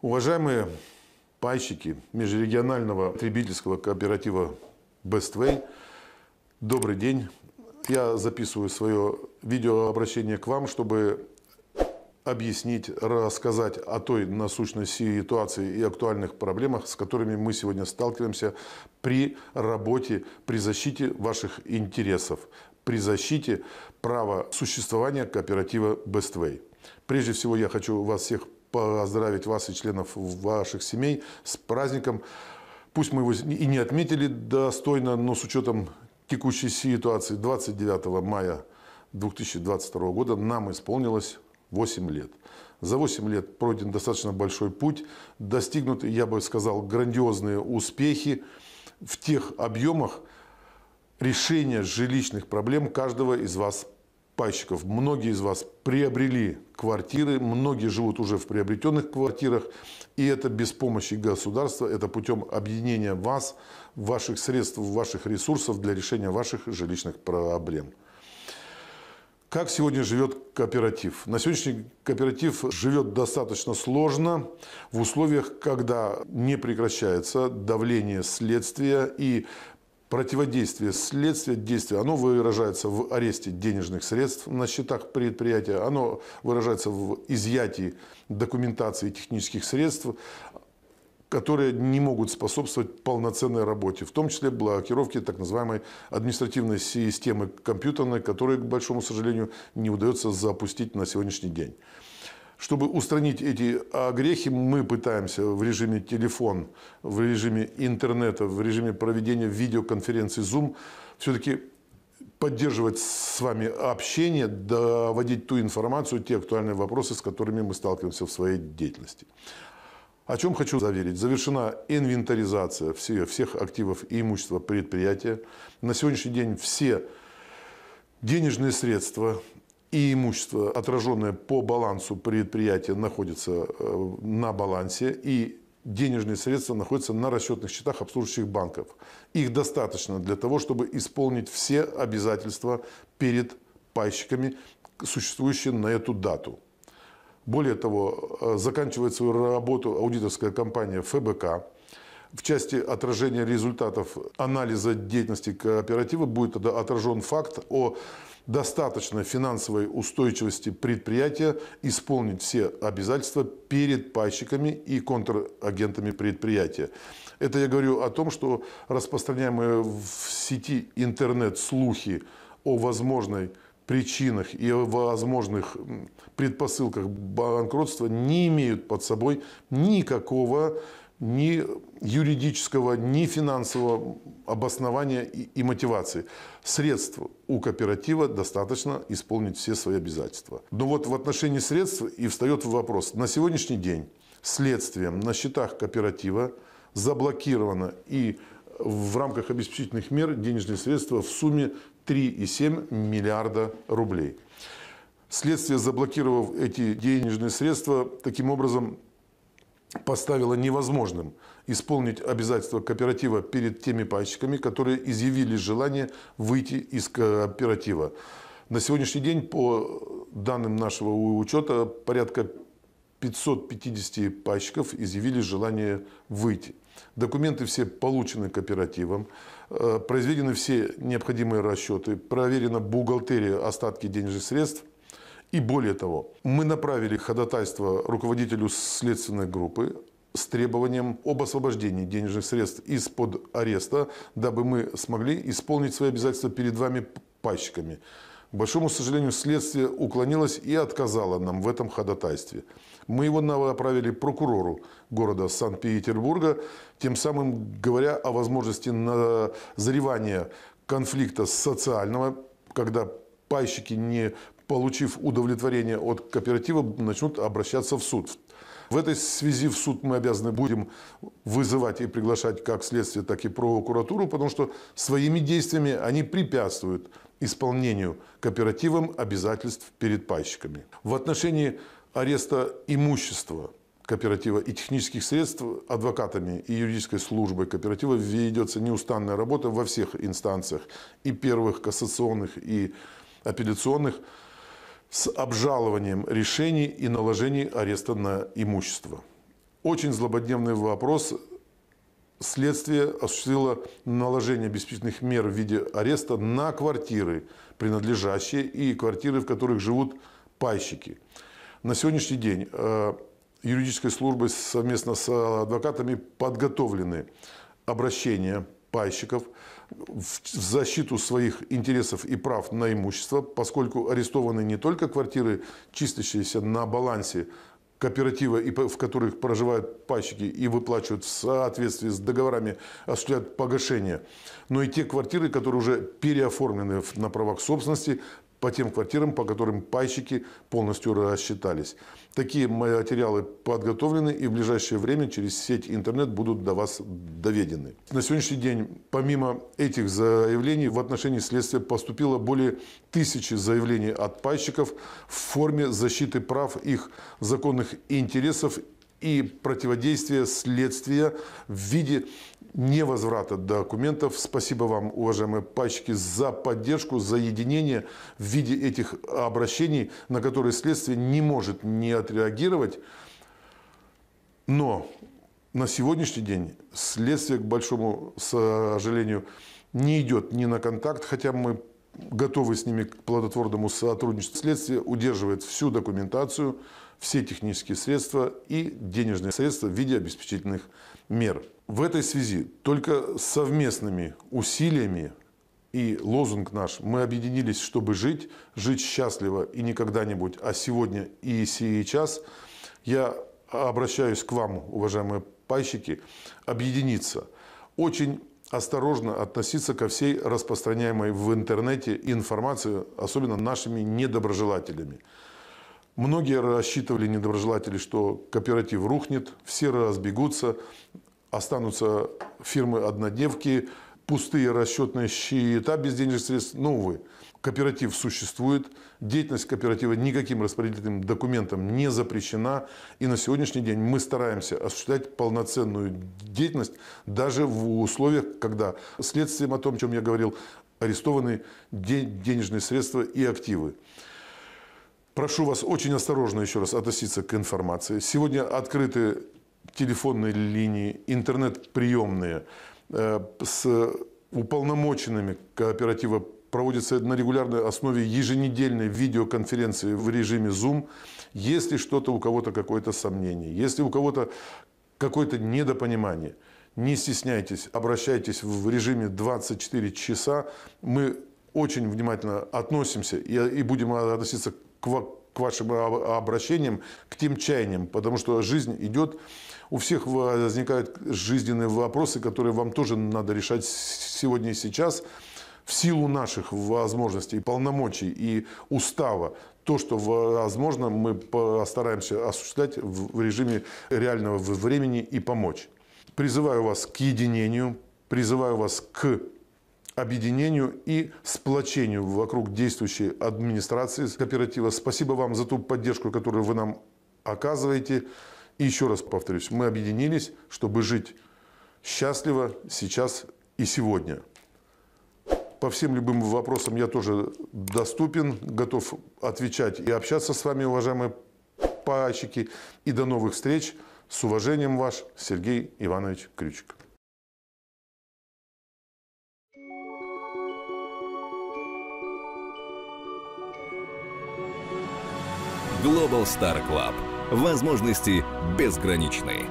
Уважаемые пайщики межрегионального потребительского кооператива Bestway, добрый день. Я записываю свое видеообращение к вам, чтобы объяснить, рассказать о той насущной ситуации и актуальных проблемах, с которыми мы сегодня сталкиваемся при работе, при защите ваших интересов, при защите права существования кооператива Bestway. Прежде всего, я хочу вас всех поздравить вас и членов ваших семей с праздником. Пусть мы его и не отметили достойно, но с учетом текущей ситуации 29 мая 2022 года нам исполнилось 8 лет. За 8 лет пройден достаточно большой путь, достигнуты, я бы сказал, грандиозные успехи в тех объемах решения жилищных проблем каждого из вас пайщиков. Многие из вас приобрели квартиры, многие живут уже в приобретенных квартирах, и это без помощи государства, это путем объединения вас, ваших средств, ваших ресурсов для решения ваших жилищных проблем. Как сегодня живет кооператив? На сегодняшний кооператив живет достаточно сложно в условиях, когда не прекращается давление следствия и противодействие следствия действия, оно выражается в аресте денежных средств на счетах предприятия, оно выражается в изъятии документации технических средств, которые не могут способствовать полноценной работе, в том числе блокировке так называемой административной системы компьютерной, которую, к большому сожалению, не удается запустить на сегодняшний день. Чтобы устранить эти а, грехи, мы пытаемся в режиме телефон, в режиме интернета, в режиме проведения видеоконференции Zoom все-таки поддерживать с вами общение, доводить ту информацию, те актуальные вопросы, с которыми мы сталкиваемся в своей деятельности. О чем хочу заверить. Завершена инвентаризация всех, всех активов и имущества предприятия. На сегодняшний день все денежные средства, и имущество, отраженное по балансу предприятия, находится э, на балансе, и денежные средства находятся на расчетных счетах обслуживающих банков. Их достаточно для того, чтобы исполнить все обязательства перед пайщиками, существующие на эту дату. Более того, э, заканчивает свою работу аудиторская компания ФБК. В части отражения результатов анализа деятельности кооператива будет отражен факт о достаточно финансовой устойчивости предприятия исполнить все обязательства перед пайщиками и контрагентами предприятия. Это я говорю о том, что распространяемые в сети интернет слухи о возможной причинах и возможных предпосылках банкротства не имеют под собой никакого ни юридического, ни финансового обоснования и, и мотивации. Средств у кооператива достаточно исполнить все свои обязательства. Но вот в отношении средств и встает вопрос. На сегодняшний день следствием на счетах кооператива заблокировано и в рамках обеспечительных мер денежные средства в сумме 3,7 миллиарда рублей. Следствие, заблокировав эти денежные средства, таким образом поставила невозможным исполнить обязательства кооператива перед теми пайщиками, которые изъявили желание выйти из кооператива. На сегодняшний день, по данным нашего учета, порядка 550 пайщиков изъявили желание выйти. Документы все получены кооперативом, э, произведены все необходимые расчеты, проверена бухгалтерия остатки денежных средств – и более того, мы направили ходатайство руководителю следственной группы с требованием об освобождении денежных средств из-под ареста, дабы мы смогли исполнить свои обязательства перед вами пайщиками. К большому сожалению, следствие уклонилось и отказало нам в этом ходатайстве. Мы его направили прокурору города Санкт-Петербурга, тем самым говоря о возможности назревания конфликта социального, когда пайщики не получив удовлетворение от кооператива, начнут обращаться в суд. В этой связи в суд мы обязаны будем вызывать и приглашать как следствие, так и прокуратуру, потому что своими действиями они препятствуют исполнению кооперативом обязательств перед пайщиками. В отношении ареста имущества кооператива и технических средств адвокатами и юридической службой кооператива ведется неустанная работа во всех инстанциях, и первых, кассационных, и апелляционных, с обжалованием решений и наложений ареста на имущество. Очень злободневный вопрос. Следствие осуществило наложение обеспечительных мер в виде ареста на квартиры, принадлежащие и квартиры, в которых живут пайщики. На сегодняшний день э, юридической службой совместно с адвокатами подготовлены обращения пайщиков в защиту своих интересов и прав на имущество, поскольку арестованы не только квартиры, чистящиеся на балансе кооператива, в которых проживают пайщики и выплачивают в соответствии с договорами, а осуществляют погашение, но и те квартиры, которые уже переоформлены на правах собственности, по тем квартирам, по которым пайщики полностью рассчитались. Такие материалы подготовлены и в ближайшее время через сеть интернет будут до вас доведены. На сегодняшний день, помимо этих заявлений, в отношении следствия поступило более тысячи заявлений от пайщиков в форме защиты прав их законных интересов и противодействие следствия в виде невозврата документов. Спасибо вам, уважаемые пачки, за поддержку, за единение в виде этих обращений, на которые следствие не может не отреагировать. Но на сегодняшний день следствие, к большому сожалению, не идет ни на контакт, хотя мы готовы с ними к плодотворному сотрудничеству. Следствие удерживает всю документацию, все технические средства и денежные средства в виде обеспечительных мер. В этой связи только совместными усилиями и лозунг наш «Мы объединились, чтобы жить, жить счастливо и не когда-нибудь, а сегодня и сейчас» я обращаюсь к вам, уважаемые пайщики, объединиться. Очень осторожно относиться ко всей распространяемой в интернете информации, особенно нашими недоброжелателями. Многие рассчитывали недоброжелатели, что кооператив рухнет, все разбегутся, останутся фирмы-однодневки, пустые расчетные счета без денежных средств. Ну, увы. Кооператив существует, деятельность кооператива никаким распорядительным документом не запрещена. И на сегодняшний день мы стараемся осуществлять полноценную деятельность даже в условиях, когда следствием о том, о чем я говорил, арестованы денежные средства и активы. Прошу вас очень осторожно еще раз относиться к информации. Сегодня открыты телефонные линии, интернет-приемные э, с уполномоченными кооператива проводятся на регулярной основе еженедельные видеоконференции в режиме Zoom. Если что-то у кого-то какое-то сомнение, если у кого-то какое-то недопонимание, не стесняйтесь, обращайтесь в режиме 24 часа. Мы очень внимательно относимся и, и будем относиться к, к вашим обращениям, к тем чаяниям, потому что жизнь идет, у всех возникают жизненные вопросы, которые вам тоже надо решать сегодня и сейчас – в силу наших возможностей, полномочий и устава то, что возможно, мы постараемся осуществлять в режиме реального времени и помочь. Призываю вас к единению, призываю вас к объединению и сплочению вокруг действующей администрации кооператива. Спасибо вам за ту поддержку, которую вы нам оказываете. И еще раз повторюсь, мы объединились, чтобы жить счастливо сейчас и сегодня. По всем любым вопросам я тоже доступен, готов отвечать и общаться с вами, уважаемые паачики. И до новых встреч. С уважением ваш Сергей Иванович Крючик. Global Star Club. Возможности безграничные.